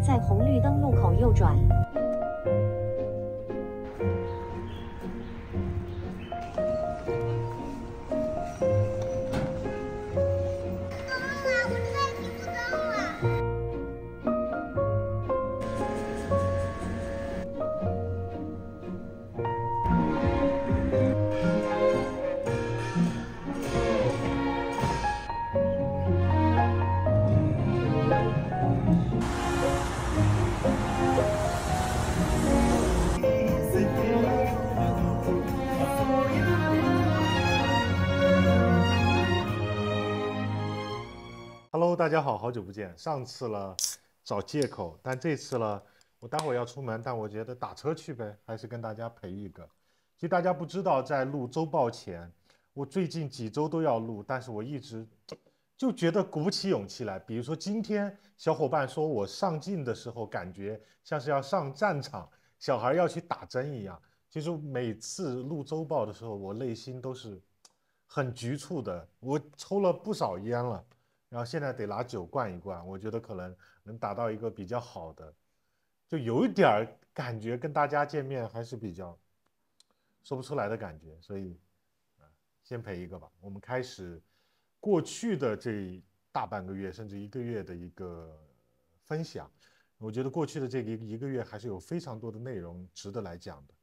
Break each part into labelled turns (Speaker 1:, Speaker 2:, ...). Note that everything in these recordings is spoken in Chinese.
Speaker 1: 在红绿灯路口右转。大家好好久不见，上次了找借口，但这次了，我待会儿要出门，但我觉得打车去呗，还是跟大家陪一个。其实大家不知道，在录周报前，我最近几周都要录，但是我一直就觉得鼓起勇气来。比如说今天小伙伴说我上镜的时候感觉像是要上战场，小孩要去打针一样。其实每次录周报的时候，我内心都是很局促的，我抽了不少烟了。然后现在得拿酒灌一灌，我觉得可能能达到一个比较好的，就有一点儿感觉跟大家见面还是比较说不出来的感觉，所以先陪一个吧。我们开始过去的这大半个月甚至一个月的一个分享，我觉得过去的这个一个月还是有非常多的内容值得来讲的。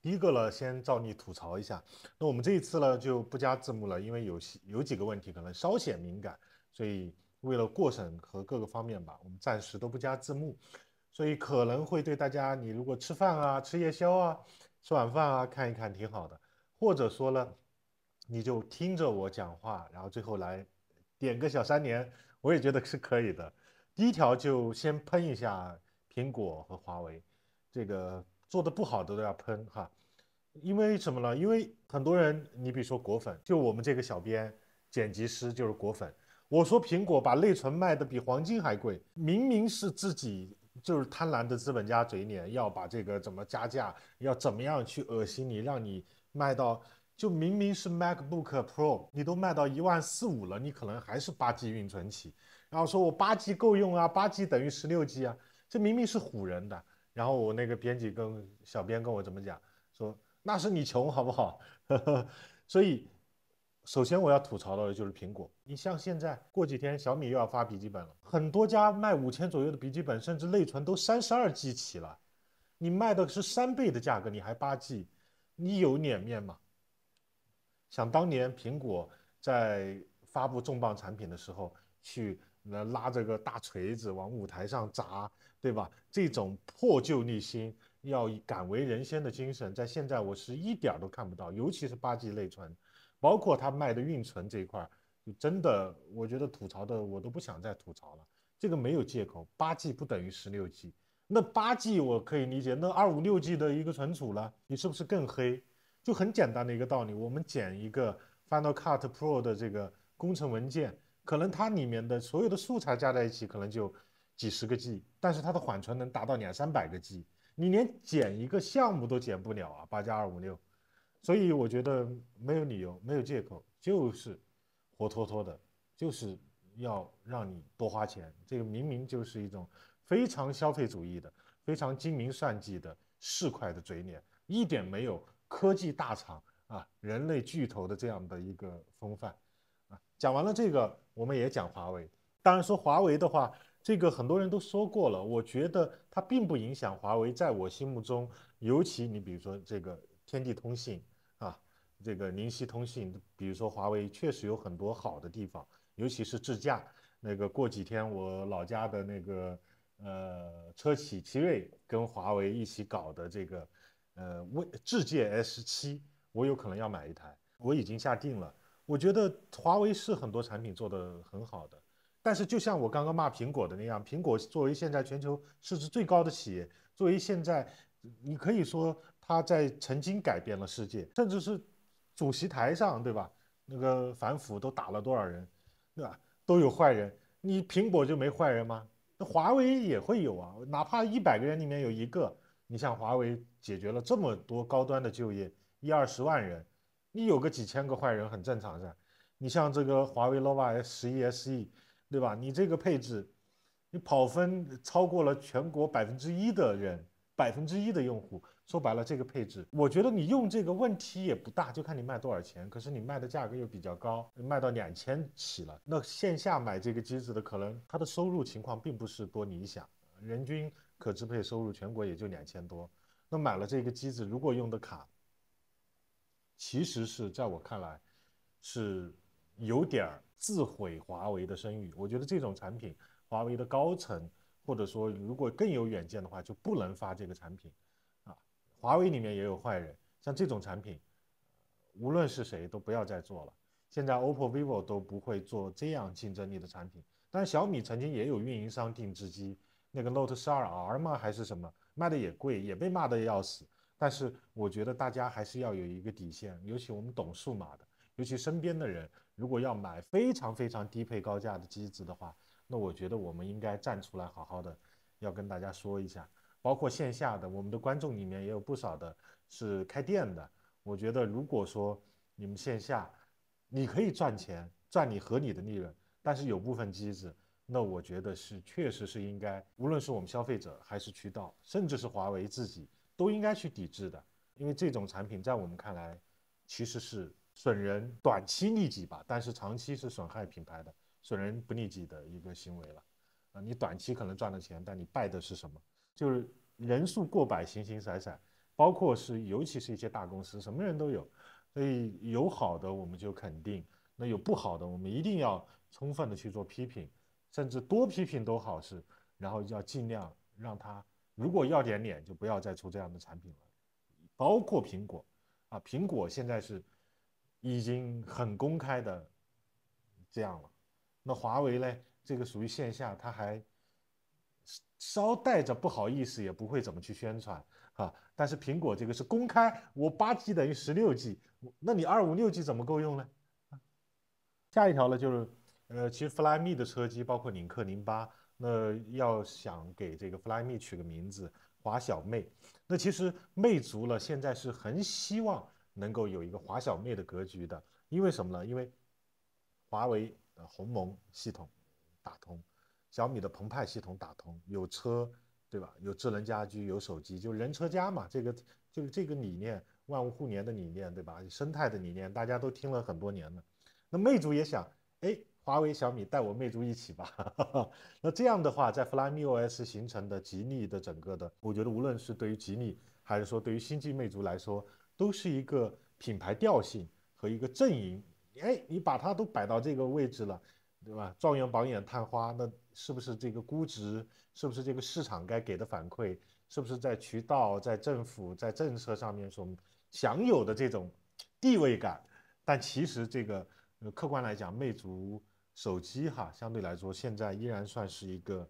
Speaker 1: 第一个呢，先照例吐槽一下。那我们这一次呢就不加字幕了，因为有有几个问题可能稍显敏感，所以为了过审和各个方面吧，我们暂时都不加字幕。所以可能会对大家，你如果吃饭啊、吃夜宵啊、吃晚饭啊看一看挺好的，或者说呢，你就听着我讲话，然后最后来点个小三连，我也觉得是可以的。第一条就先喷一下苹果和华为，这个做的不好的都要喷哈。因为什么呢？因为很多人，你比如说果粉，就我们这个小编、剪辑师就是果粉。我说苹果把内存卖的比黄金还贵，明明是自己就是贪婪的资本家嘴脸，要把这个怎么加价，要怎么样去恶心你，让你卖到就明明是 Macbook Pro，你都卖到一万四五了，你可能还是八 G 运存起，然后说我八 G 够用啊，八 G 等于十六 G 啊，这明明是唬人的。然后我那个编辑跟小编跟我怎么讲说。那是你穷好不好？所以，首先我要吐槽到的就是苹果。你像现在过几天小米又要发笔记本了，很多家卖五千左右的笔记本，甚至内存都三十二 G 起了，你卖的是三倍的价格，你还八 G，你有脸面吗？想当年苹果在发布重磅产品的时候，去那拉着个大锤子往舞台上砸，对吧？这种破旧立新。要敢为人先的精神，在现在我是一点儿都看不到，尤其是八 G 内存，包括它卖的运存这一块儿，真的我觉得吐槽的我都不想再吐槽了。这个没有借口，八 G 不等于十六 G。那八 G 我可以理解，那二五六 G 的一个存储了，你是不是更黑？就很简单的一个道理，我们剪一个 Final Cut Pro 的这个工程文件，可能它里面的所有的素材加在一起可能就几十个 G，但是它的缓存能达到两三百个 G。你连减一个项目都减不了啊，八加二五六，所以我觉得没有理由，没有借口，就是活脱脱的，就是要让你多花钱，这个明明就是一种非常消费主义的、非常精明算计的市侩的嘴脸，一点没有科技大厂啊、人类巨头的这样的一个风范啊。讲完了这个，我们也讲华为，当然说华为的话。这个很多人都说过了，我觉得它并不影响华为。在我心目中，尤其你比如说这个天地通信啊，这个宁西通信，比如说华为确实有很多好的地方，尤其是智驾。那个过几天我老家的那个呃车企奇瑞跟华为一起搞的这个呃未智界 S 七，我有可能要买一台，我已经下定了。我觉得华为是很多产品做得很好的。但是就像我刚刚骂苹果的那样，苹果作为现在全球市值最高的企业，作为现在，你可以说它在曾经改变了世界，甚至是主席台上对吧？那个反腐都打了多少人，对吧？都有坏人，你苹果就没坏人吗？那华为也会有啊，哪怕一百个人里面有一个，你像华为解决了这么多高端的就业，一二十万人，你有个几千个坏人很正常噻。你像这个华为 nova S 十一 SE。对吧？你这个配置，你跑分超过了全国百分之一的人，百分之一的用户。说白了，这个配置，我觉得你用这个问题也不大，就看你卖多少钱。可是你卖的价格又比较高，卖到两千起了，那线下买这个机子的可能他的收入情况并不是多理想，人均可支配收入全国也就两千多。那买了这个机子，如果用的卡，其实是在我看来，是有点儿。自毁华为的声誉，我觉得这种产品，华为的高层或者说如果更有远见的话，就不能发这个产品，啊，华为里面也有坏人，像这种产品，无论是谁都不要再做了。现在 OPPO、VIVO 都不会做这样竞争力的产品。但是小米曾经也有运营商定制机，那个 Note 12R 吗？还是什么，卖的也贵，也被骂的要死。但是我觉得大家还是要有一个底线，尤其我们懂数码的。尤其身边的人，如果要买非常非常低配高价的机子的话，那我觉得我们应该站出来，好好的要跟大家说一下。包括线下的我们的观众里面也有不少的是开店的，我觉得如果说你们线下你可以赚钱，赚你合理的利润，但是有部分机子，那我觉得是确实是应该，无论是我们消费者还是渠道，甚至是华为自己，都应该去抵制的，因为这种产品在我们看来其实是。损人短期利己吧，但是长期是损害品牌的，损人不利己的一个行为了。啊，你短期可能赚了钱，但你败的是什么？就是人数过百，形形色色，包括是尤其是一些大公司，什么人都有。所以有好的我们就肯定，那有不好的我们一定要充分的去做批评，甚至多批评都好事。然后要尽量让他，如果要点脸，就不要再出这样的产品了。包括苹果啊，苹果现在是。已经很公开的这样了，那华为呢？这个属于线下，它还稍带着不好意思，也不会怎么去宣传啊。但是苹果这个是公开，我八 G 等于十六 G，那你二五六 G 怎么够用呢？下一条呢，就是呃，其实 Flyme 的车机包括领克零八，那要想给这个 Flyme 取个名字，华小妹。那其实魅族呢，现在是很希望。能够有一个华小妹的格局的，因为什么呢？因为华为鸿蒙系统打通，小米的澎湃系统打通，有车对吧？有智能家居，有手机，就是人车家嘛，这个就是这个理念，万物互联的理念对吧？生态的理念，大家都听了很多年了。那魅族也想，哎，华为、小米带我魅族一起吧。那这样的话，在 Flyme OS 形成的吉利的整个的，我觉得无论是对于吉利，还是说对于星际魅族来说。都是一个品牌调性和一个阵营，哎，你把它都摆到这个位置了，对吧？状元榜眼探花，那是不是这个估值？是不是这个市场该给的反馈？是不是在渠道、在政府、在政策上面所享有的这种地位感？但其实这个客观来讲，魅族手机哈，相对来说现在依然算是一个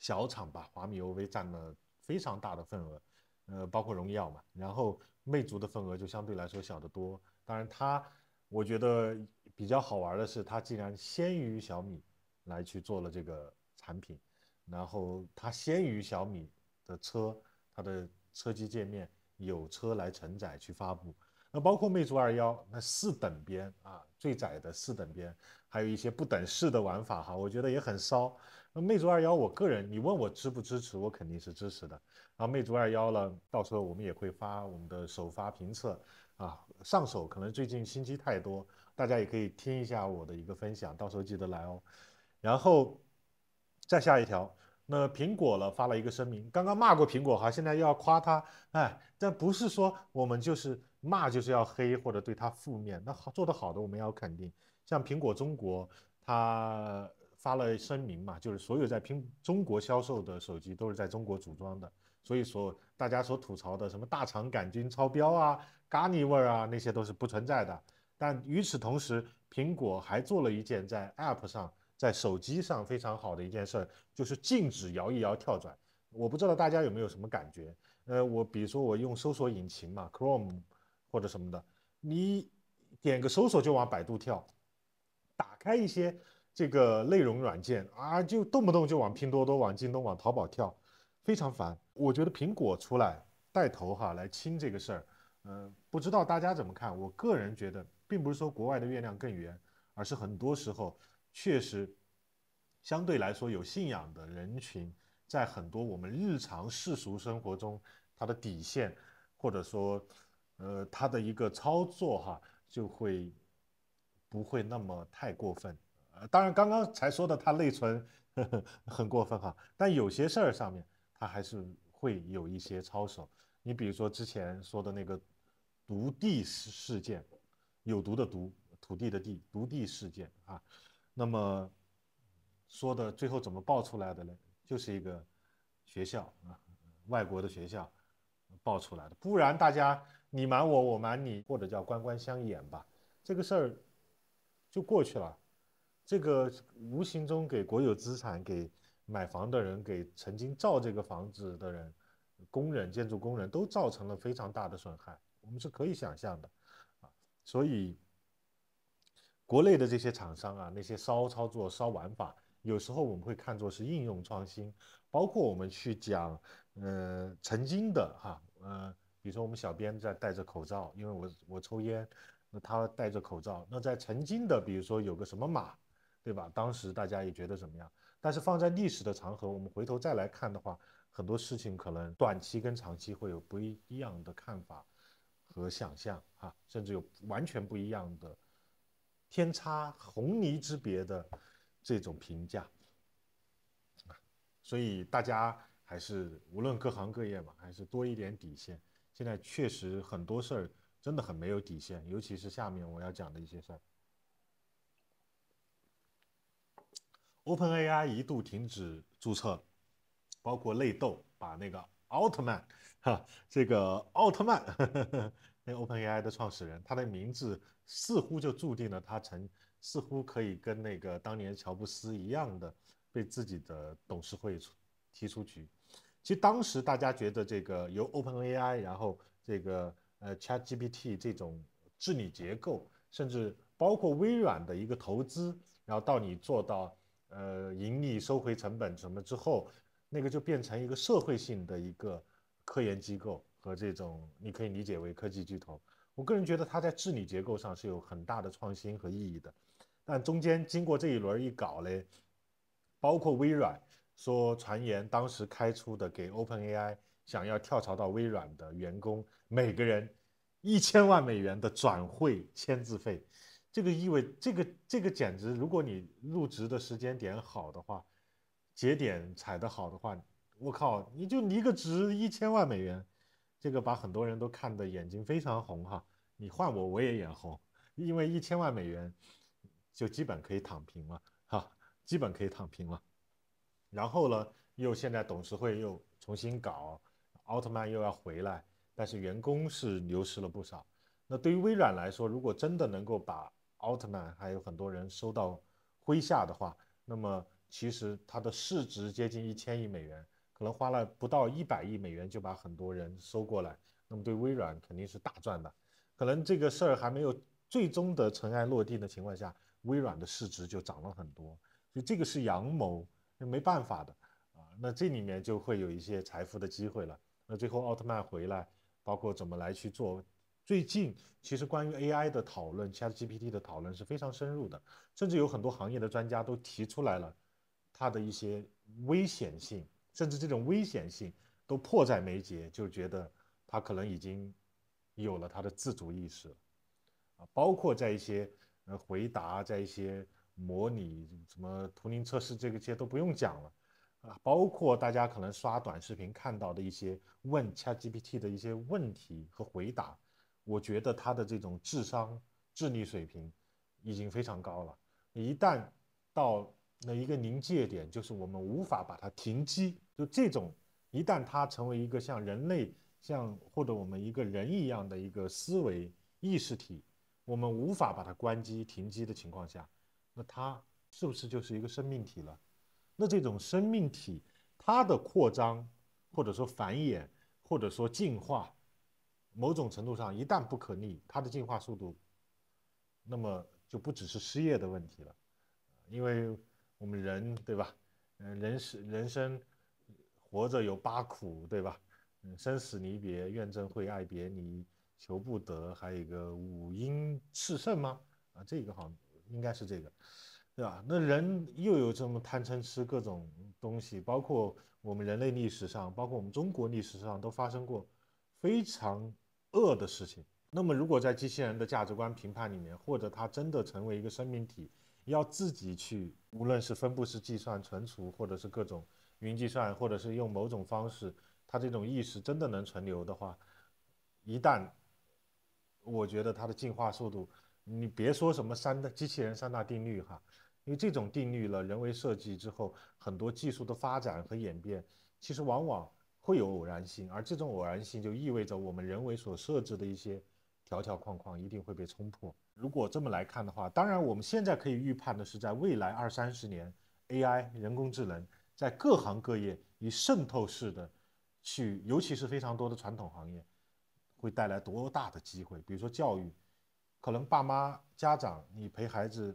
Speaker 1: 小厂吧，华米 OV 占了非常大的份额。呃，包括荣耀嘛，然后魅族的份额就相对来说小得多。当然，它我觉得比较好玩的是，它竟然先于小米来去做了这个产品，然后它先于小米的车，它的车机界面有车来承载去发布。那包括魅族二幺，那四等边啊，最窄的四等边。还有一些不等式的玩法哈，我觉得也很骚。那魅族二幺，我个人，你问我支不支持，我肯定是支持的。然后魅族二幺了，到时候我们也会发我们的首发评测啊，上手可能最近新机太多，大家也可以听一下我的一个分享，到时候记得来哦。然后再下一条，那苹果了发了一个声明，刚刚骂过苹果哈，现在又要夸他，哎，但不是说我们就是骂就是要黑或者对他负面，那好做得好的我们要肯定。像苹果中国，它发了声明嘛，就是所有在苹中国销售的手机都是在中国组装的，所以所大家所吐槽的什么大肠杆菌超标啊、咖喱味儿啊，那些都是不存在的。但与此同时，苹果还做了一件在 App 上、在手机上非常好的一件事儿，就是禁止摇一摇跳转。我不知道大家有没有什么感觉？呃，我比如说我用搜索引擎嘛，Chrome 或者什么的，你点个搜索就往百度跳。打开一些这个内容软件啊，就动不动就往拼多多、往京东、往淘宝跳，非常烦。我觉得苹果出来带头哈，来清这个事儿。嗯，不知道大家怎么看？我个人觉得，并不是说国外的月亮更圆，而是很多时候确实相对来说有信仰的人群，在很多我们日常世俗生活中，它的底线或者说呃它的一个操作哈，就会。不会那么太过分，呃，当然刚刚才说的他内存 很过分哈，但有些事儿上面他还是会有一些操守。你比如说之前说的那个毒地事事件，有毒的毒，土地的地，毒地事件啊，那么说的最后怎么爆出来的呢？就是一个学校啊，外国的学校爆出来的，不然大家你瞒我，我瞒你，或者叫官官相掩吧，这个事儿。就过去了，这个无形中给国有资产、给买房的人、给曾经造这个房子的人、工人、建筑工人都造成了非常大的损害，我们是可以想象的，啊，所以国内的这些厂商啊，那些骚操作、骚玩法，有时候我们会看作是应用创新，包括我们去讲，呃，曾经的哈，呃，比如说我们小编在戴着口罩，因为我我抽烟。那他戴着口罩，那在曾经的，比如说有个什么马，对吧？当时大家也觉得怎么样？但是放在历史的长河，我们回头再来看的话，很多事情可能短期跟长期会有不一一样的看法和想象啊，甚至有完全不一样的天差红泥之别的这种评价所以大家还是无论各行各业嘛，还是多一点底线。现在确实很多事儿。真的很没有底线，尤其是下面我要讲的一些事儿。Open AI 一度停止注册，包括内斗，把那个奥特曼，哈，这个奥特曼，呵呵那 Open AI 的创始人，他的名字似乎就注定了他成，似乎可以跟那个当年乔布斯一样的被自己的董事会出踢出局。其实当时大家觉得这个由 Open AI，然后这个。呃，ChatGPT 这种治理结构，甚至包括微软的一个投资，然后到你做到呃盈利、收回成本什么之后，那个就变成一个社会性的一个科研机构和这种你可以理解为科技巨头。我个人觉得它在治理结构上是有很大的创新和意义的。但中间经过这一轮一搞嘞，包括微软说传言当时开出的给 OpenAI。想要跳槽到微软的员工，每个人一千万美元的转会签字费，这个意味这个这个简直，如果你入职的时间点好的话，节点踩得好的话，我靠，你就离个职一千万美元，这个把很多人都看得眼睛非常红哈。你换我我也眼红，因为一千万美元就基本可以躺平了哈，基本可以躺平了。然后呢，又现在董事会又重新搞。奥特曼又要回来，但是员工是流失了不少。那对于微软来说，如果真的能够把奥特曼还有很多人收到麾下的话，那么其实它的市值接近一千亿美元，可能花了不到一百亿美元就把很多人收过来。那么对微软肯定是大赚的。可能这个事儿还没有最终的尘埃落定的情况下，微软的市值就涨了很多。所以这个是阳谋，那没办法的啊。那这里面就会有一些财富的机会了。那最后奥特曼回来，包括怎么来去做。最近其实关于 AI 的讨论，c h a t GPT 的讨论是非常深入的，甚至有很多行业的专家都提出来了它的一些危险性，甚至这种危险性都迫在眉睫，就觉得它可能已经有了它的自主意识啊。包括在一些呃回答，在一些模拟什么图灵测试这个些都不用讲了。啊，包括大家可能刷短视频看到的一些问 ChatGPT 的一些问题和回答，我觉得它的这种智商、智力水平已经非常高了。一旦到那一个临界点，就是我们无法把它停机。就这种，一旦它成为一个像人类、像或者我们一个人一样的一个思维意识体，我们无法把它关机停机的情况下，那它是不是就是一个生命体了？那这种生命体，它的扩张，或者说繁衍，或者说进化，某种程度上一旦不可逆，它的进化速度，那么就不只是失业的问题了，因为我们人对吧？嗯，人是人生，活着有八苦对吧？嗯，生死离别、怨憎会、爱别离、求不得，还有一个五阴炽盛吗？啊，这个好像应该是这个。对吧？那人又有这么贪嗔痴各种东西，包括我们人类历史上，包括我们中国历史上都发生过非常恶的事情。那么，如果在机器人的价值观评判里面，或者它真的成为一个生命体，要自己去，无论是分布式计算存储，或者是各种云计算，或者是用某种方式，它这种意识真的能存留的话，一旦，我觉得它的进化速度，你别说什么三大机器人三大定律哈。因为这种定律了，人为设计之后，很多技术的发展和演变，其实往往会有偶然性，而这种偶然性就意味着我们人为所设置的一些条条框框一定会被冲破。如果这么来看的话，当然我们现在可以预判的是，在未来二三十年，AI 人工智能在各行各业以渗透式的去，尤其是非常多的传统行业，会带来多大的机会？比如说教育，可能爸妈、家长你陪孩子。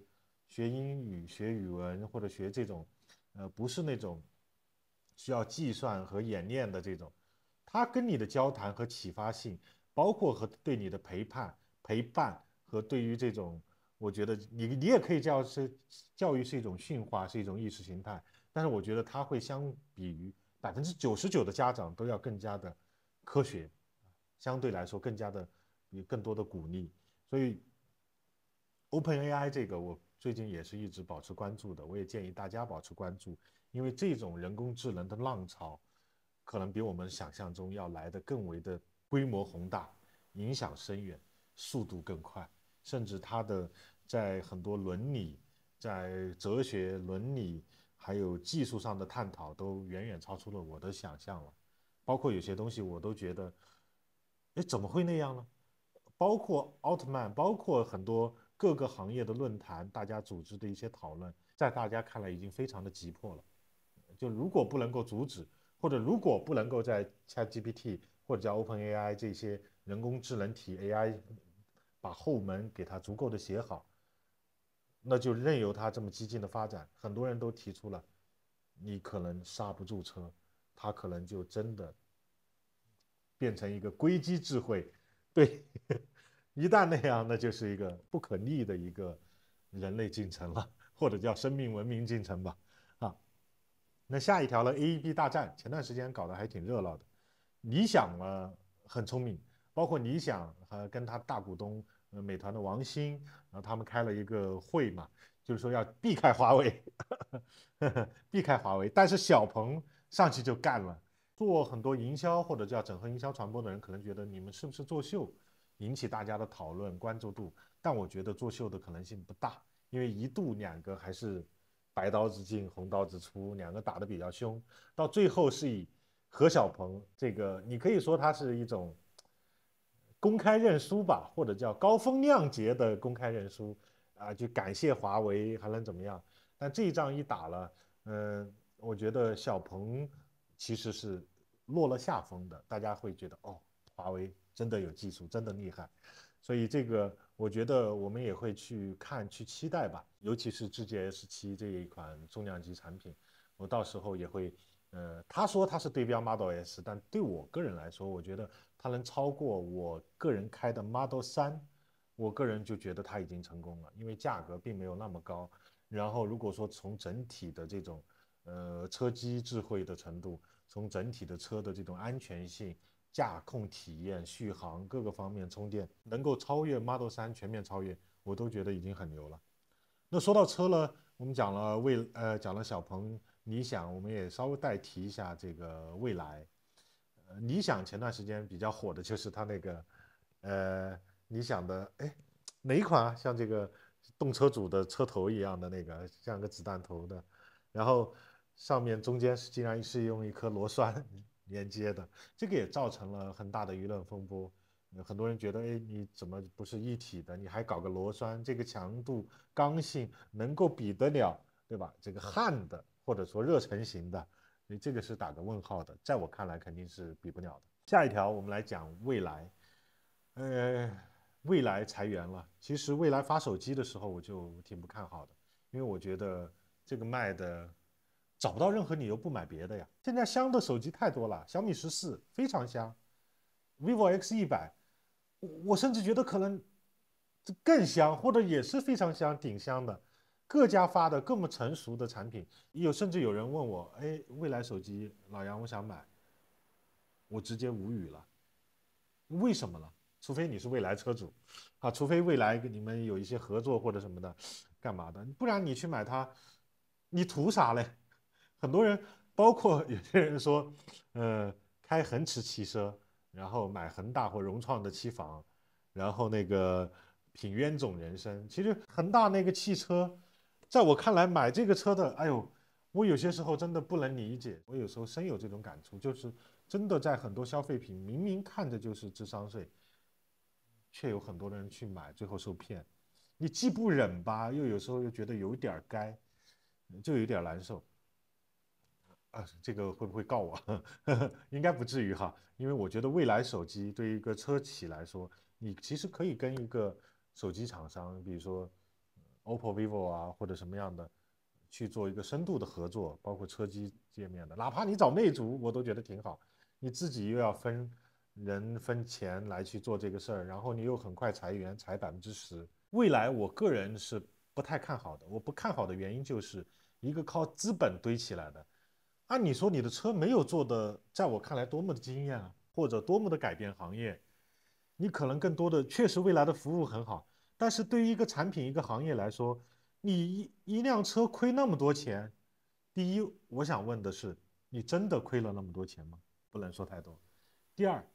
Speaker 1: 学英语、学语文或者学这种，呃，不是那种需要计算和演练的这种，他跟你的交谈和启发性，包括和对你的陪伴、陪伴和对于这种，我觉得你你也可以叫是教育是一种驯化，是一种意识形态。但是我觉得它会相比于百分之九十九的家长都要更加的科学，相对来说更加的有更多的鼓励。所以，OpenAI 这个我。最近也是一直保持关注的，我也建议大家保持关注，因为这种人工智能的浪潮，可能比我们想象中要来的更为的规模宏大、影响深远、速度更快，甚至它的在很多伦理、在哲学伦理还有技术上的探讨，都远远超出了我的想象了。包括有些东西我都觉得，哎，怎么会那样呢？包括奥特曼，包括很多。各个行业的论坛，大家组织的一些讨论，在大家看来已经非常的急迫了。就如果不能够阻止，或者如果不能够在 c h a t GPT 或者叫 OpenAI 这些人工智能体 AI 把后门给它足够的写好，那就任由它这么激进的发展。很多人都提出了，你可能刹不住车，它可能就真的变成一个硅基智慧，对。一旦那样，那就是一个不可逆的一个人类进程了，或者叫生命文明进程吧。啊，那下一条了，AEB 大战，前段时间搞得还挺热闹的。理想呢很聪明，包括理想和跟他大股东呃美团的王兴，然后他们开了一个会嘛，就是说要避开华为，避开华为。但是小鹏上去就干了，做很多营销或者叫整合营销传播的人，可能觉得你们是不是作秀？引起大家的讨论关注度，但我觉得作秀的可能性不大，因为一度两个还是白刀子进红刀子出，两个打的比较凶，到最后是以何小鹏这个，你可以说他是一种公开认输吧，或者叫高风亮节的公开认输啊，就感谢华为还能怎么样？但这一仗一打了，嗯，我觉得小鹏其实是落了下风的，大家会觉得哦，华为。真的有技术，真的厉害，所以这个我觉得我们也会去看、去期待吧。尤其是智界 S7 这一款重量级产品，我到时候也会，呃，他说他是对标 Model S，但对我个人来说，我觉得它能超过我个人开的 Model 3，我个人就觉得它已经成功了，因为价格并没有那么高。然后如果说从整体的这种，呃，车机智慧的程度，从整体的车的这种安全性。驾控体验、续航各个方面，充电能够超越 Model 三，全面超越，我都觉得已经很牛了。那说到车了，我们讲了未，呃，讲了小鹏、理想，我们也稍微代提一下这个未来。呃，理想前段时间比较火的就是它那个，呃，理想的，哎，哪一款啊？像这个动车主的车头一样的那个，像个子弹头的，然后上面中间竟然是用一颗螺栓。连接的这个也造成了很大的舆论风波，很多人觉得，哎，你怎么不是一体的？你还搞个螺栓，这个强度、刚性能够比得了，对吧？这个焊的，或者说热成型的，你这个是打个问号的。在我看来，肯定是比不了的。下一条我们来讲未来，呃，未来裁员了。其实未来发手机的时候，我就挺不看好的，因为我觉得这个卖的。找不到任何理由不买别的呀！现在香的手机太多了，小米十四非常香，vivo X 一百，我我甚至觉得可能这更香，或者也是非常香、顶香的。各家发的各么成熟的产品，有甚至有人问我：“哎，未来手机老杨，我想买。”我直接无语了。为什么呢？除非你是未来车主啊，除非未来跟你们有一些合作或者什么的，干嘛的？不然你去买它，你图啥嘞？很多人，包括有些人说，呃，开恒驰汽车，然后买恒大或融创的期房，然后那个品冤种人生。其实恒大那个汽车，在我看来，买这个车的，哎呦，我有些时候真的不能理解。我有时候深有这种感触，就是真的在很多消费品，明明看着就是智商税，却有很多人去买，最后受骗。你既不忍吧，又有时候又觉得有点该，就有点难受。啊，这个会不会告我？应该不至于哈，因为我觉得未来手机对于一个车企来说，你其实可以跟一个手机厂商，比如说 OPPO、VIVO 啊，或者什么样的去做一个深度的合作，包括车机界面的，哪怕你找魅族，我都觉得挺好。你自己又要分人分钱来去做这个事儿，然后你又很快裁员，裁百分之十。未来我个人是不太看好的，我不看好的原因就是一个靠资本堆起来的。那你说你的车没有做的，在我看来多么的惊艳啊，或者多么的改变行业？你可能更多的确实未来的服务很好，但是对于一个产品一个行业来说，你一一辆车亏那么多钱，第一，我想问的是，你真的亏了那么多钱吗？不能说太多。第二，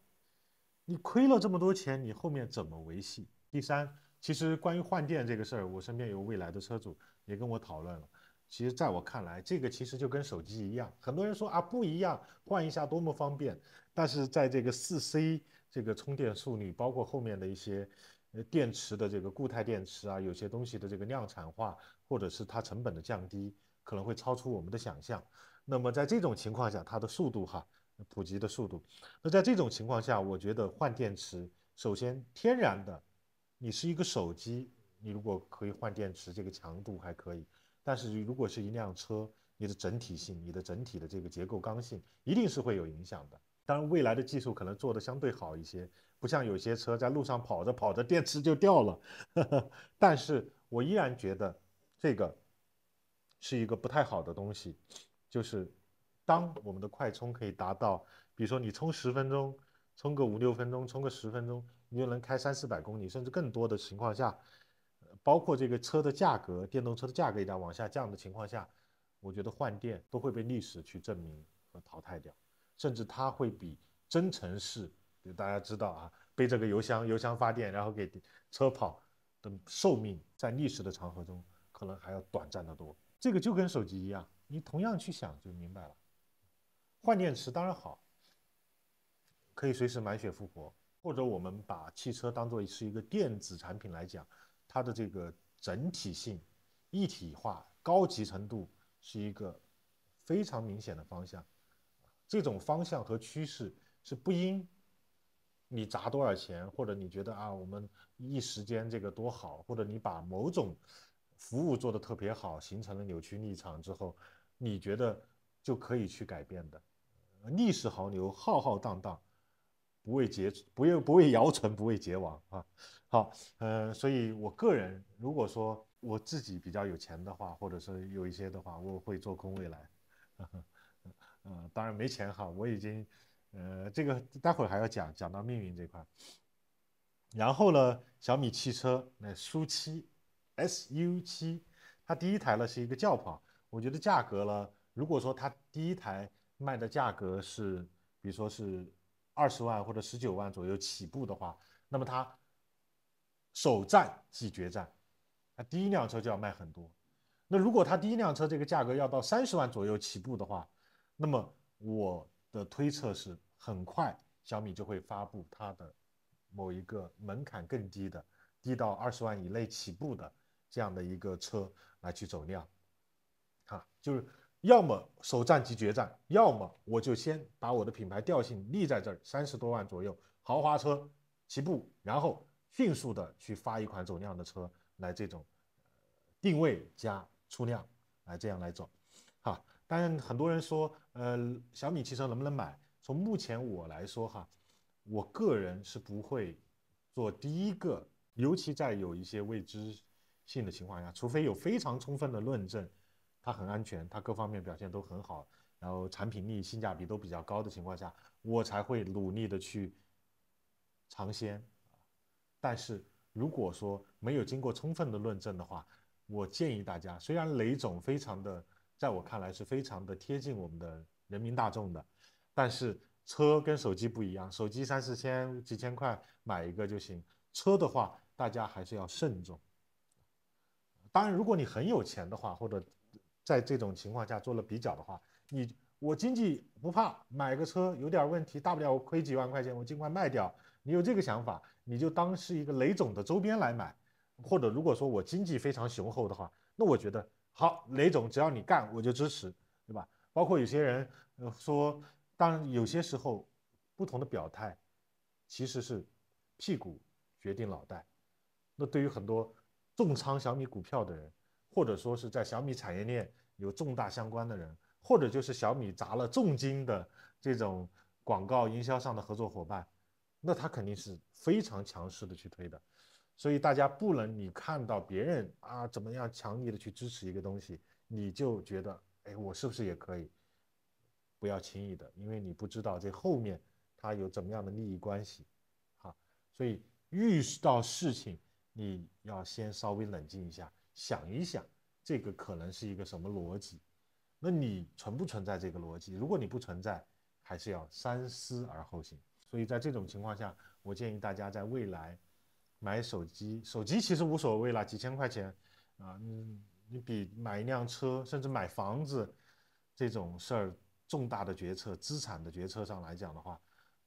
Speaker 1: 你亏了这么多钱，你后面怎么维系？第三，其实关于换电这个事儿，我身边有未来的车主也跟我讨论了。其实，在我看来，这个其实就跟手机一样。很多人说啊，不一样，换一下多么方便。但是，在这个四 C 这个充电速率，包括后面的一些，呃，电池的这个固态电池啊，有些东西的这个量产化，或者是它成本的降低，可能会超出我们的想象。那么，在这种情况下，它的速度哈，普及的速度。那在这种情况下，我觉得换电池，首先天然的，你是一个手机，你如果可以换电池，这个强度还可以。但是如果是一辆车，你的整体性、你的整体的这个结构刚性，一定是会有影响的。当然，未来的技术可能做的相对好一些，不像有些车在路上跑着跑着电池就掉了。但是我依然觉得这个是一个不太好的东西，就是当我们的快充可以达到，比如说你充十分钟，充个五六分钟，充个十分钟，你就能开三四百公里，甚至更多的情况下。包括这个车的价格，电动车的价格一旦往下降的情况下，我觉得换电都会被历史去证明和淘汰掉，甚至它会比真城市，大家知道啊，背着个油箱，油箱发电然后给车跑的寿命，在历史的长河中可能还要短暂的多。这个就跟手机一样，你同样去想就明白了，换电池当然好，可以随时满血复活。或者我们把汽车当做是一个电子产品来讲。它的这个整体性、一体化、高级程度是一个非常明显的方向。这种方向和趋势是不因你砸多少钱，或者你觉得啊，我们一时间这个多好，或者你把某种服务做得特别好，形成了扭曲立场之后，你觉得就可以去改变的。历史豪牛浩浩荡荡。不畏劫，不畏不畏尧存，不畏桀亡啊！好，呃，所以我个人如果说我自己比较有钱的话，或者说有一些的话，我会做空未来。呃，当然没钱哈，我已经，呃，这个待会还要讲，讲到命运这块。然后呢，小米汽车那 SU7，SU7，它第一台呢是一个轿跑，我觉得价格呢，如果说它第一台卖的价格是，比如说是。二十万或者十九万左右起步的话，那么它首战即决战，啊，第一辆车就要卖很多。那如果它第一辆车这个价格要到三十万左右起步的话，那么我的推测是，很快小米就会发布它的某一个门槛更低的，低到二十万以内起步的这样的一个车来去走量，啊，就是。要么首战即决战，要么我就先把我的品牌调性立在这儿，三十多万左右豪华车起步，然后迅速的去发一款走量的车来这种定位加出量，来这样来走。哈，当然很多人说，呃，小米汽车能不能买？从目前我来说哈，我个人是不会做第一个，尤其在有一些未知性的情况下，除非有非常充分的论证。它很安全，它各方面表现都很好，然后产品力、性价比都比较高的情况下，我才会努力的去尝鲜。但是如果说没有经过充分的论证的话，我建议大家，虽然雷总非常的，在我看来是非常的贴近我们的人民大众的，但是车跟手机不一样，手机三四千、几千块买一个就行，车的话大家还是要慎重。当然，如果你很有钱的话，或者在这种情况下做了比较的话，你我经济不怕买个车有点问题，大不了我亏几万块钱，我尽快卖掉。你有这个想法，你就当是一个雷总的周边来买，或者如果说我经济非常雄厚的话，那我觉得好，雷总只要你干，我就支持，对吧？包括有些人说，然有些时候不同的表态其实是屁股决定脑袋。那对于很多重仓小米股票的人。或者说是在小米产业链有重大相关的人，或者就是小米砸了重金的这种广告营销上的合作伙伴，那他肯定是非常强势的去推的。所以大家不能你看到别人啊怎么样强力的去支持一个东西，你就觉得哎我是不是也可以？不要轻易的，因为你不知道这后面他有怎么样的利益关系。啊，所以遇到事情你要先稍微冷静一下。想一想，这个可能是一个什么逻辑？那你存不存在这个逻辑？如果你不存在，还是要三思而后行。所以在这种情况下，我建议大家在未来买手机，手机其实无所谓了，几千块钱啊，你你比买一辆车，甚至买房子这种事儿重大的决策、资产的决策上来讲的话，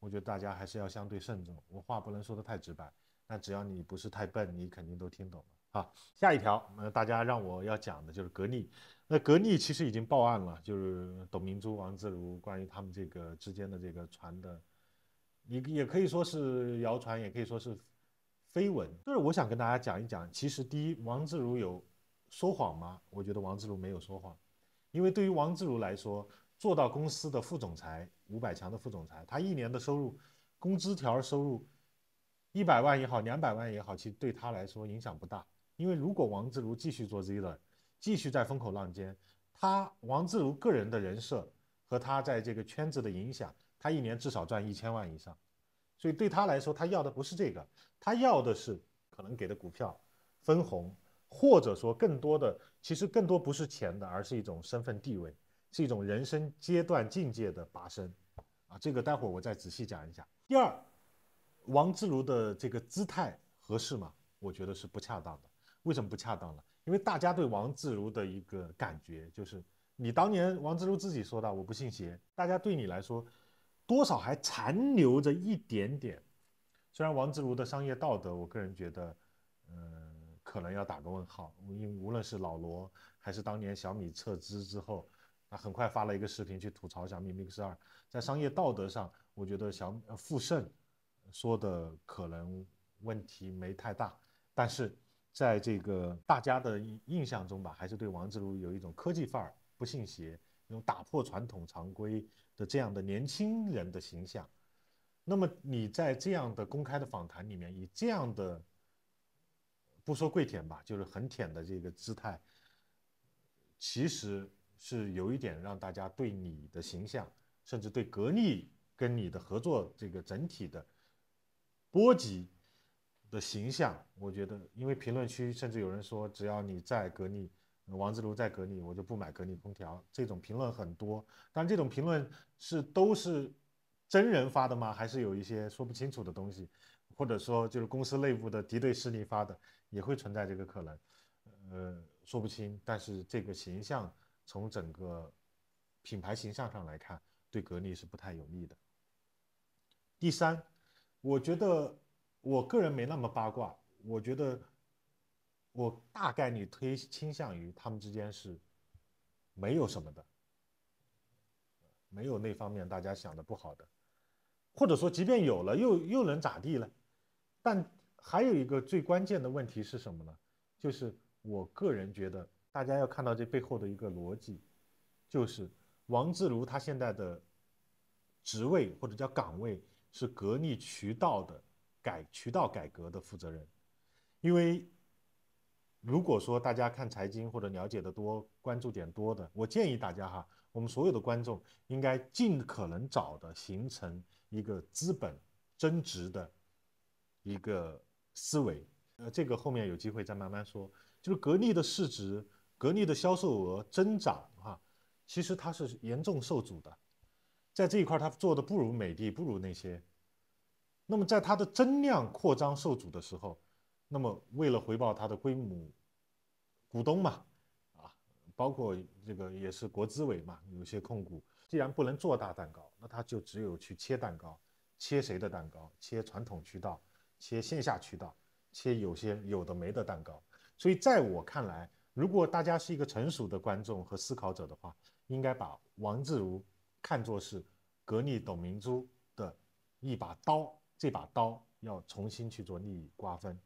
Speaker 1: 我觉得大家还是要相对慎重。我话不能说的太直白，但只要你不是太笨，你肯定都听懂了。好，下一条，那大家让我要讲的就是格力。那格力其实已经报案了，就是董明珠、王自如关于他们这个之间的这个传的，也也可以说是谣传，也可以说是绯闻。就是我想跟大家讲一讲，其实第一，王自如有说谎吗？我觉得王自如没有说谎，因为对于王自如来说，做到公司的副总裁、五百强的副总裁，他一年的收入，工资条收入一百万也好，两百万也好，其实对他来说影响不大。因为如果王自如继续做 Z 轮，继续在风口浪尖，他王自如个人的人设和他在这个圈子的影响，他一年至少赚一千万以上，所以对他来说，他要的不是这个，他要的是可能给的股票分红，或者说更多的，其实更多不是钱的，而是一种身份地位，是一种人生阶段境界的拔升，啊，这个待会儿我再仔细讲一讲。第二，王自如的这个姿态合适吗？我觉得是不恰当的。为什么不恰当了？因为大家对王自如的一个感觉就是，你当年王自如自己说的“我不信邪”，大家对你来说，多少还残留着一点点。虽然王自如的商业道德，我个人觉得，嗯，可能要打个问号。因为无论是老罗，还是当年小米撤资之后，他很快发了一个视频去吐槽小米 Mix 二，在商业道德上，我觉得小富盛说的可能问题没太大，但是。在这个大家的印象中吧，还是对王自如有一种科技范儿、不信邪、用打破传统常规的这样的年轻人的形象。那么你在这样的公开的访谈里面，以这样的不说跪舔吧，就是很舔的这个姿态，其实是有一点让大家对你的形象，甚至对格力跟你的合作这个整体的波及。的形象，我觉得，因为评论区甚至有人说，只要你在格力，王自如在格力，我就不买格力空调。这种评论很多，但这种评论是都是真人发的吗？还是有一些说不清楚的东西，或者说就是公司内部的敌对势力发的，也会存在这个可能。呃，说不清。但是这个形象从整个品牌形象上来看，对格力是不太有利的。第三，我觉得。我个人没那么八卦，我觉得，我大概率推倾向于他们之间是，没有什么的，没有那方面大家想的不好的，或者说即便有了又又能咋地了？但还有一个最关键的问题是什么呢？就是我个人觉得大家要看到这背后的一个逻辑，就是王自如他现在的职位或者叫岗位是格力渠道的。改渠道改革的负责人，因为如果说大家看财经或者了解的多，关注点多的，我建议大家哈，我们所有的观众应该尽可能早的形成一个资本增值的一个思维。呃，这个后面有机会再慢慢说。就是格力的市值、格力的销售额增长哈，其实它是严重受阻的，在这一块它做的不如美的，不如那些。那么，在它的增量扩张受阻的时候，那么为了回报它的规模股东嘛，啊，包括这个也是国资委嘛，有些控股，既然不能做大蛋糕，那它就只有去切蛋糕，切谁的蛋糕？切传统渠道，切线下渠道，切有些有的没的蛋糕。所以在我看来，如果大家是一个成熟的观众和思考者的话，应该把王自如看作是格力董明珠的一把刀。这把刀要重新去做利益瓜分、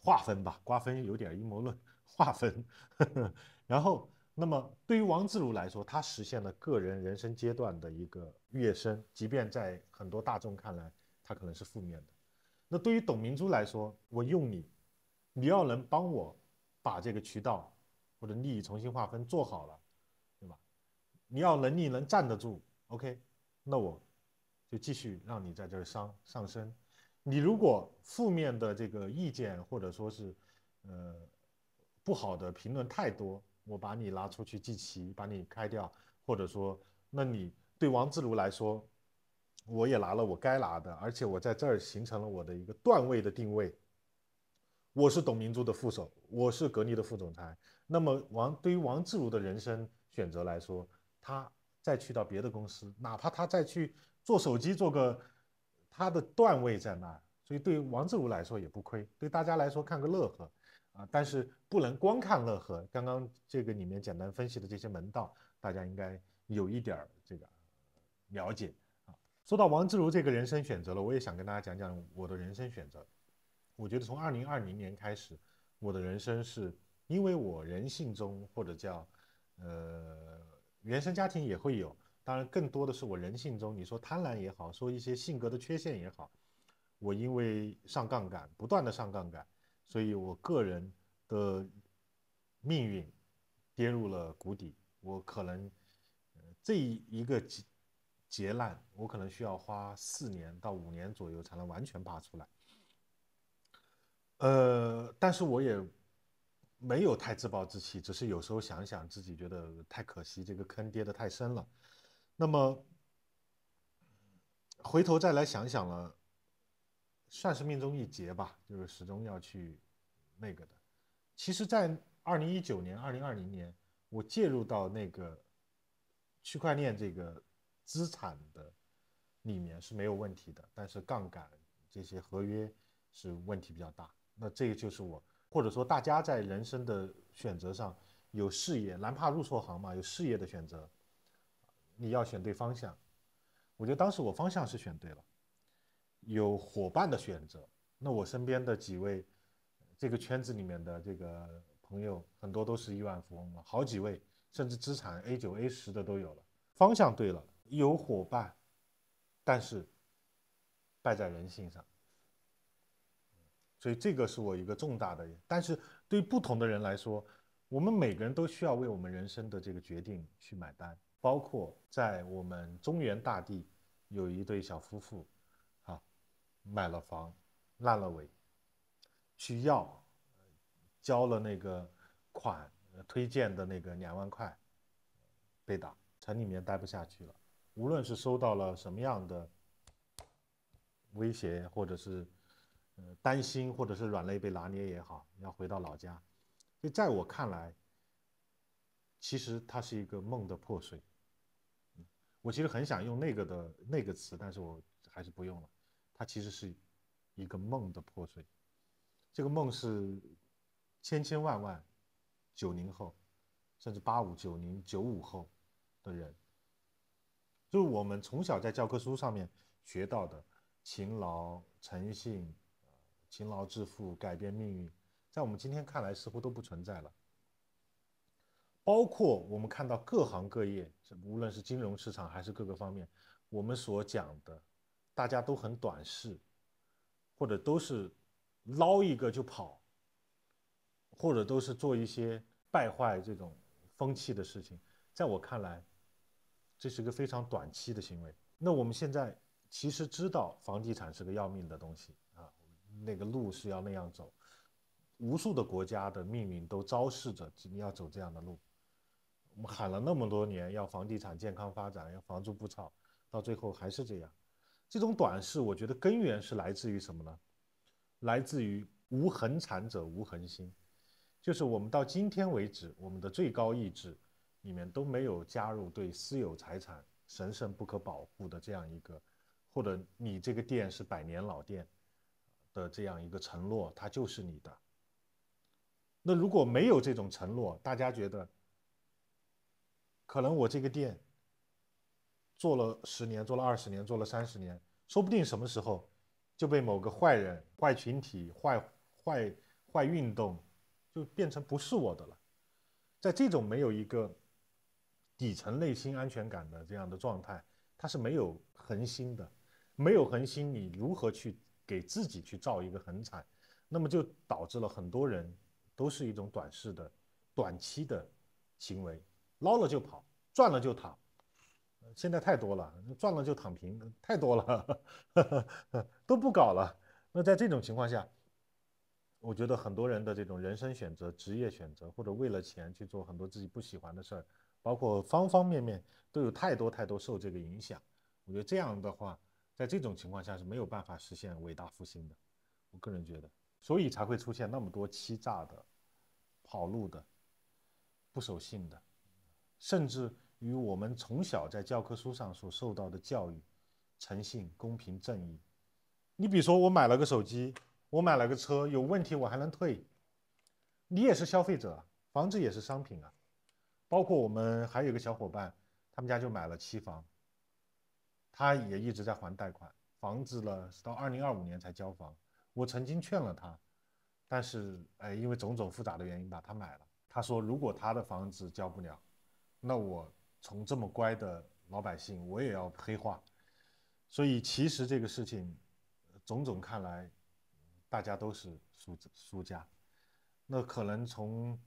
Speaker 1: 划分吧，瓜分有点阴谋论，划分。然后，那么对于王自如来说，他实现了个人人生阶段的一个跃升，即便在很多大众看来，他可能是负面的。那对于董明珠来说，我用你，你要能帮我把这个渠道或者利益重新划分做好了，对吧？你要能力能站得住，OK，那我。就继续让你在这儿上上升。你如果负面的这个意见或者说是，呃，不好的评论太多，我把你拉出去记齐，把你开掉，或者说，那你对王自如来说，我也拿了我该拿的，而且我在这儿形成了我的一个段位的定位。我是董明珠的副手，我是格力的副总裁。那么王对于王自如的人生选择来说，他再去到别的公司，哪怕他再去。做手机做个，它的段位在那儿，所以对王自如来说也不亏，对大家来说看个乐呵，啊，但是不能光看乐呵。刚刚这个里面简单分析的这些门道，大家应该有一点这个了解啊。说到王自如这个人生选择了，我也想跟大家讲讲我的人生选择。我觉得从二零二零年开始，我的人生是因为我人性中或者叫，呃，原生家庭也会有。当然，更多的是我人性中，你说贪婪也好，说一些性格的缺陷也好，我因为上杠杆，不断的上杠杆，所以我个人的命运跌入了谷底。我可能这一个劫劫难，我可能需要花四年到五年左右才能完全爬出来。呃，但是我也没有太自暴自弃，只是有时候想想自己，觉得太可惜，这个坑跌的太深了。那么，回头再来想想了，算是命中一劫吧。就是始终要去那个的。其实，在二零一九年、二零二零年，我介入到那个区块链这个资产的里面是没有问题的，但是杠杆这些合约是问题比较大。那这个就是我，或者说大家在人生的选择上有事业，难怕入错行嘛，有事业的选择。你要选对方向，我觉得当时我方向是选对了，有伙伴的选择。那我身边的几位，这个圈子里面的这个朋友，很多都是亿万富翁了，好几位，甚至资产 A 九 A 十的都有了。方向对了，有伙伴，但是败在人性上。所以这个是我一个重大的。但是对不同的人来说，我们每个人都需要为我们人生的这个决定去买单。包括在我们中原大地，有一对小夫妇，啊，买了房，烂了尾，去要，交了那个款，推荐的那个两万块，被打，城里面待不下去了。无论是收到了什么样的威胁，或者是呃担心，或者是软肋被拿捏也好，要回到老家。所以在我看来，其实它是一个梦的破碎。我其实很想用那个的、那个词，但是我还是不用了。它其实是一个梦的破碎。这个梦是千千万万九零后，甚至八五、九零、九五后的人，就是我们从小在教科书上面学到的勤劳、诚信、勤劳致富、改变命运，在我们今天看来似乎都不存在了。包括我们看到各行各业，无论是金融市场还是各个方面，我们所讲的，大家都很短视，或者都是捞一个就跑，或者都是做一些败坏这种风气的事情。在我看来，这是个非常短期的行为。那我们现在其实知道房地产是个要命的东西啊，那个路是要那样走，无数的国家的命运都昭示着你要走这样的路。我们喊了那么多年要房地产健康发展，要房租不炒，到最后还是这样。这种短视，我觉得根源是来自于什么呢？来自于无恒产者无恒心。就是我们到今天为止，我们的最高意志里面都没有加入对私有财产神圣不可保护的这样一个，或者你这个店是百年老店的这样一个承诺，它就是你的。那如果没有这种承诺，大家觉得？可能我这个店做了十年，做了二十年，做了三十年，说不定什么时候就被某个坏人、坏群体、坏坏坏运动，就变成不是我的了。在这种没有一个底层内心安全感的这样的状态，它是没有恒心的，没有恒心，你如何去给自己去造一个恒产？那么就导致了很多人都是一种短视的、短期的行为。捞了就跑，赚了就躺，现在太多了，赚了就躺平，太多了，都不搞了。那在这种情况下，我觉得很多人的这种人生选择、职业选择，或者为了钱去做很多自己不喜欢的事儿，包括方方面面都有太多太多受这个影响。我觉得这样的话，在这种情况下是没有办法实现伟大复兴的。我个人觉得，所以才会出现那么多欺诈的、跑路的、不守信的。甚至于我们从小在教科书上所受到的教育，诚信、公平、正义。你比如说，我买了个手机，我买了个车，有问题我还能退。你也是消费者，房子也是商品啊。包括我们还有一个小伙伴，他们家就买了期房，他也一直在还贷款。房子呢，是到二零二五年才交房。我曾经劝了他，但是哎，因为种种复杂的原因吧，他买了。他说，如果他的房子交不了，那我从这么乖的老百姓，我也要黑化，所以其实这个事情，种种看来，大家都是输输家。那可能从，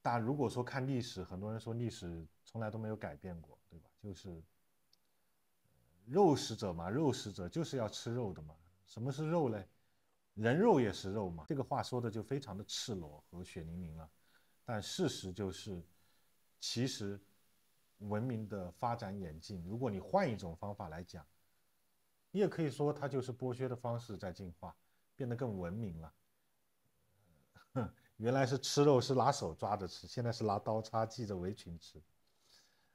Speaker 1: 大如果说看历史，很多人说历史从来都没有改变过，对吧？就是肉食者嘛，肉食者就是要吃肉的嘛。什么是肉嘞？人肉也是肉嘛。这个话说的就非常的赤裸和血淋淋了。但事实就是。其实，文明的发展演进，如果你换一种方法来讲，你也可以说它就是剥削的方式在进化，变得更文明了。原来是吃肉是拿手抓着吃，现在是拿刀叉系着围裙吃。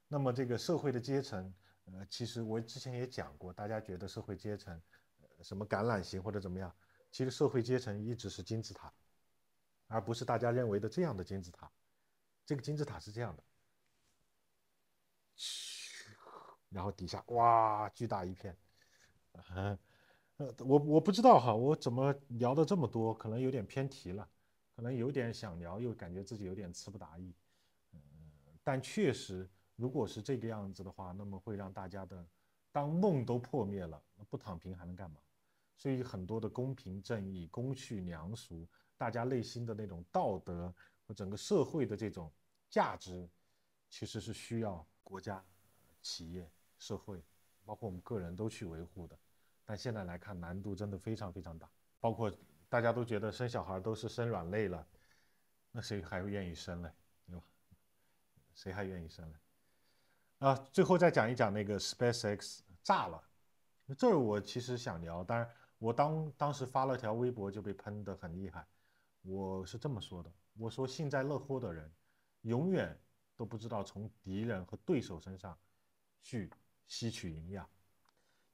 Speaker 1: 那么这个社会的阶层，呃，其实我之前也讲过，大家觉得社会阶层，呃，什么橄榄型或者怎么样，其实社会阶层一直是金字塔，而不是大家认为的这样的金字塔。这个金字塔是这样的。然后底下哇，巨大一片。呃，我我不知道哈，我怎么聊的这么多，可能有点偏题了，可能有点想聊，又感觉自己有点词不达意。嗯，但确实，如果是这个样子的话，那么会让大家的当梦都破灭了，不躺平还能干嘛？所以很多的公平正义、公序良俗，大家内心的那种道德和整个社会的这种价值，其实是需要。国家、企业、社会，包括我们个人都去维护的，但现在来看难度真的非常非常大。包括大家都觉得生小孩都是生软肋了，那谁还会愿意生嘞？对吧？谁还愿意生嘞？啊，最后再讲一讲那个 SpaceX 炸了，这儿我其实想聊，当然我当当时发了条微博就被喷得很厉害。我是这么说的，我说幸灾乐祸的人永远。都不知道从敌人和对手身上去吸取营养，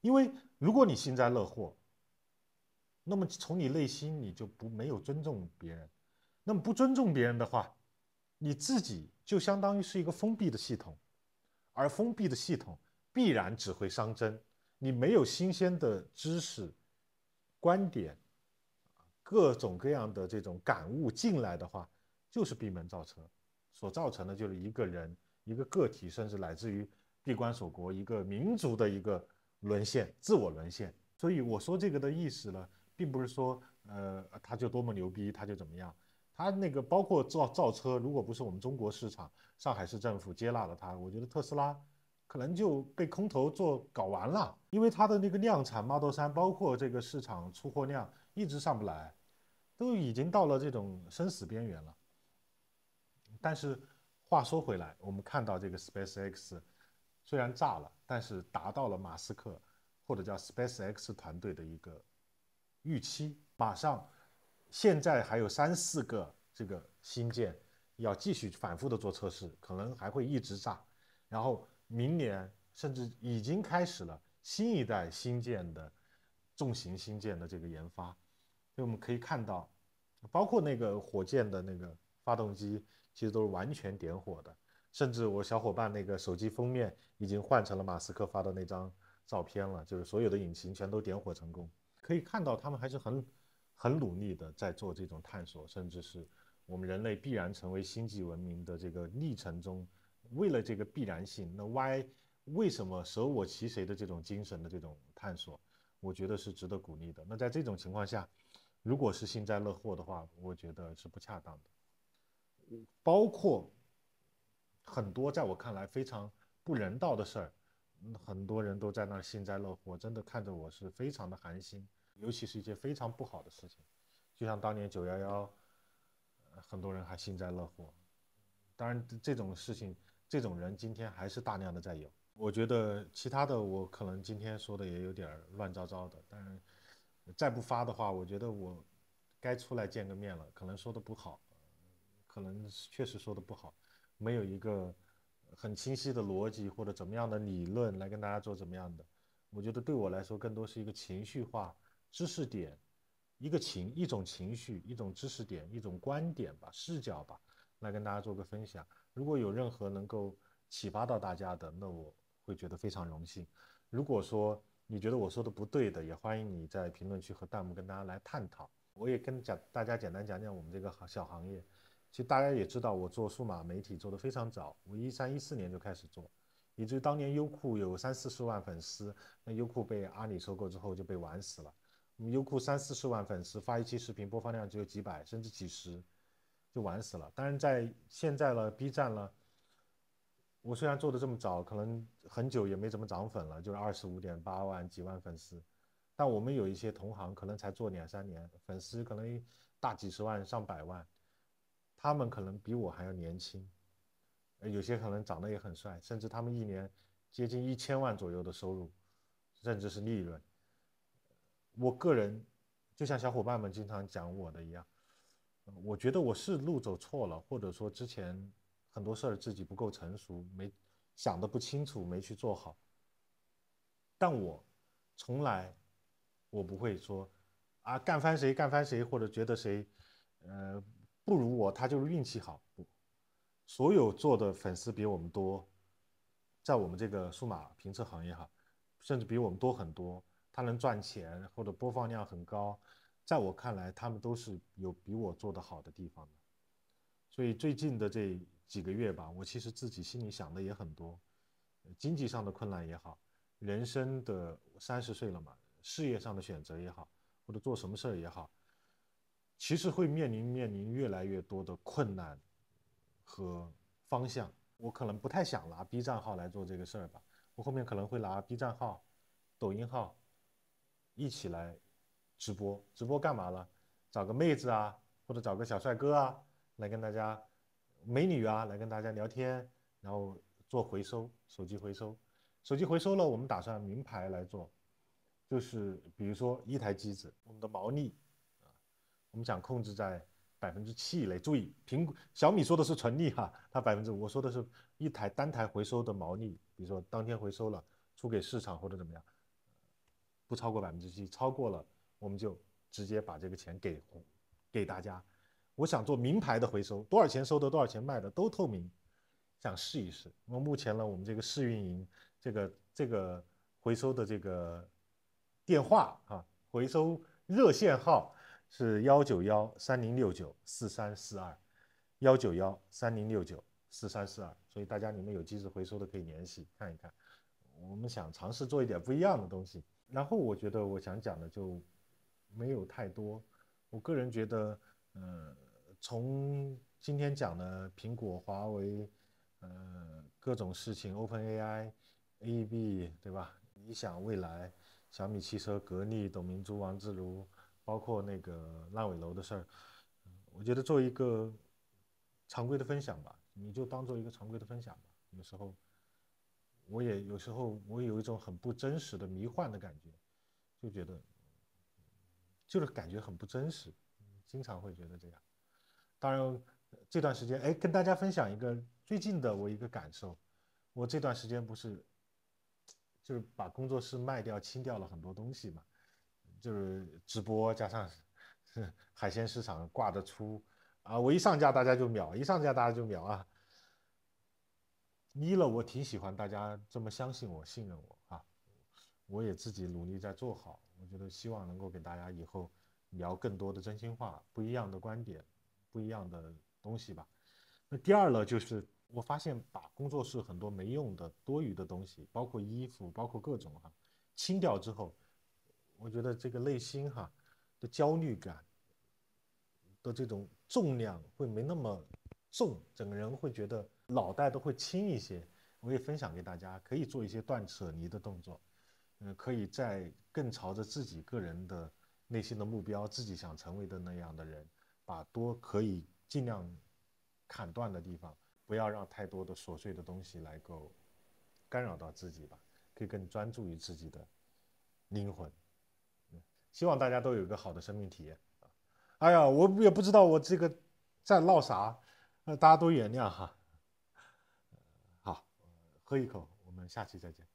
Speaker 1: 因为如果你幸灾乐祸，那么从你内心你就不没有尊重别人，那么不尊重别人的话，你自己就相当于是一个封闭的系统，而封闭的系统必然只会伤真，你没有新鲜的知识、观点、各种各样的这种感悟进来的话，就是闭门造车。所造成的就是一个人、一个个体，甚至乃至于闭关锁国，一个民族的一个沦陷、自我沦陷。所以我说这个的意思呢，并不是说，呃，他就多么牛逼，他就怎么样。他那个包括造造车，如果不是我们中国市场、上海市政府接纳了他，我觉得特斯拉可能就被空头做搞完了，因为他的那个量产 Model 三，包括这个市场出货量一直上不来，都已经到了这种生死边缘了。但是话说回来，我们看到这个 SpaceX 虽然炸了，但是达到了马斯克或者叫 SpaceX 团队的一个预期。马上现在还有三四个这个新舰要继续反复的做测试，可能还会一直炸。然后明年甚至已经开始了新一代新舰的重型新舰的这个研发。所以我们可以看到，包括那个火箭的那个发动机。其实都是完全点火的，甚至我小伙伴那个手机封面已经换成了马斯克发的那张照片了，就是所有的引擎全都点火成功，可以看到他们还是很很努力的在做这种探索，甚至是我们人类必然成为星际文明的这个历程中，为了这个必然性，那 Why 为什么舍我其谁的这种精神的这种探索，我觉得是值得鼓励的。那在这种情况下，如果是幸灾乐祸的话，我觉得是不恰当的。包括很多在我看来非常不人道的事儿，很多人都在那幸灾乐祸，真的看着我是非常的寒心。尤其是一件非常不好的事情，就像当年九幺幺，很多人还幸灾乐祸。当然这种事情，这种人今天还是大量的在有。我觉得其他的我可能今天说的也有点乱糟糟的，但是再不发的话，我觉得我该出来见个面了，可能说的不好。可能确实说的不好，没有一个很清晰的逻辑或者怎么样的理论来跟大家做怎么样的。我觉得对我来说更多是一个情绪化知识点，一个情一种情绪，一种知识点，一种观点吧，视角吧，来跟大家做个分享。如果有任何能够启发到大家的，那我会觉得非常荣幸。如果说你觉得我说的不对的，也欢迎你在评论区和弹幕跟大家来探讨。我也跟讲大家简单讲讲我们这个小行业。其实大家也知道，我做数码媒体做的非常早，我一三一四年就开始做，以至于当年优酷有三四十万粉丝，那优酷被阿里收购之后就被玩死了。我们优酷三四十万粉丝发一期视频播放量只有几百甚至几十，就玩死了。当然在现在了，B 站了，我虽然做的这么早，可能很久也没怎么涨粉了，就是二十五点八万几万粉丝，但我们有一些同行可能才做两三年，粉丝可能大几十万上百万。他们可能比我还要年轻，有些可能长得也很帅，甚至他们一年接近一千万左右的收入，甚至是利润。我个人，就像小伙伴们经常讲我的一样，我觉得我是路走错了，或者说之前很多事儿自己不够成熟，没想得不清楚，没去做好。但我从来我不会说啊干翻谁，干翻谁，或者觉得谁，呃。不如我，他就是运气好。所有做的粉丝比我们多，在我们这个数码评测行业哈，甚至比我们多很多。他能赚钱或者播放量很高，在我看来，他们都是有比我做得好的地方的。所以最近的这几个月吧，我其实自己心里想的也很多，经济上的困难也好，人生的三十岁了嘛，事业上的选择也好，或者做什么事儿也好。其实会面临面临越来越多的困难和方向，我可能不太想拿 B 站号来做这个事儿吧，我后面可能会拿 B 站号、抖音号一起来直播。直播干嘛了？找个妹子啊，或者找个小帅哥啊，来跟大家美女啊，来跟大家聊天，然后做回收手机回收。手机回收了，我们打算名牌来做，就是比如说一台机子，我们的毛利。我们想控制在百分之七以内。注意，苹果小米说的是纯利哈，它百分之五。我说的是，一台单台回收的毛利，比如说当天回收了，出给市场或者怎么样，不超过百分之七。超过了，我们就直接把这个钱给给大家。我想做名牌的回收，多少钱收的，多少钱卖的都透明，想试一试。那么目前呢，我们这个试运营，这个这个回收的这个电话啊，回收热线号。是幺九幺三零六九四三四二，幺九幺三零六九四三四二，所以大家你们有机制回收的可以联系看一看。我们想尝试做一点不一样的东西，然后我觉得我想讲的就没有太多。我个人觉得，呃，从今天讲的苹果、华为，呃，各种事情，OpenAI、AEB，对吧？理想未来、小米汽车、格力、董明珠、王自如。包括那个烂尾楼的事儿，我觉得做一个常规的分享吧，你就当做一个常规的分享吧。有时候我也有时候我有一种很不真实的迷幻的感觉，就觉得就是感觉很不真实，经常会觉得这样。当然这段时间，哎，跟大家分享一个最近的我一个感受，我这段时间不是就是把工作室卖掉清掉了很多东西嘛。就是直播加上 海鲜市场挂着出啊，我一上架大家就秒，一上架大家就秒啊。一了我挺喜欢大家这么相信我、信任我啊，我也自己努力在做好，我觉得希望能够给大家以后聊更多的真心话、不一样的观点、不一样的东西吧。那第二呢，就是我发现把工作室很多没用的、多余的东西，包括衣服、包括各种哈，清掉之后。我觉得这个内心哈的焦虑感的这种重量会没那么重，整个人会觉得脑袋都会轻一些。我也分享给大家，可以做一些断舍离的动作，嗯，可以在更朝着自己个人的内心的目标，自己想成为的那样的人，把多可以尽量砍断的地方，不要让太多的琐碎的东西来够干扰到自己吧，可以更专注于自己的灵魂。希望大家都有一个好的生命体验。哎呀，我也不知道我这个在唠啥，呃，大家都原谅哈。好，喝一口，我们下期再见。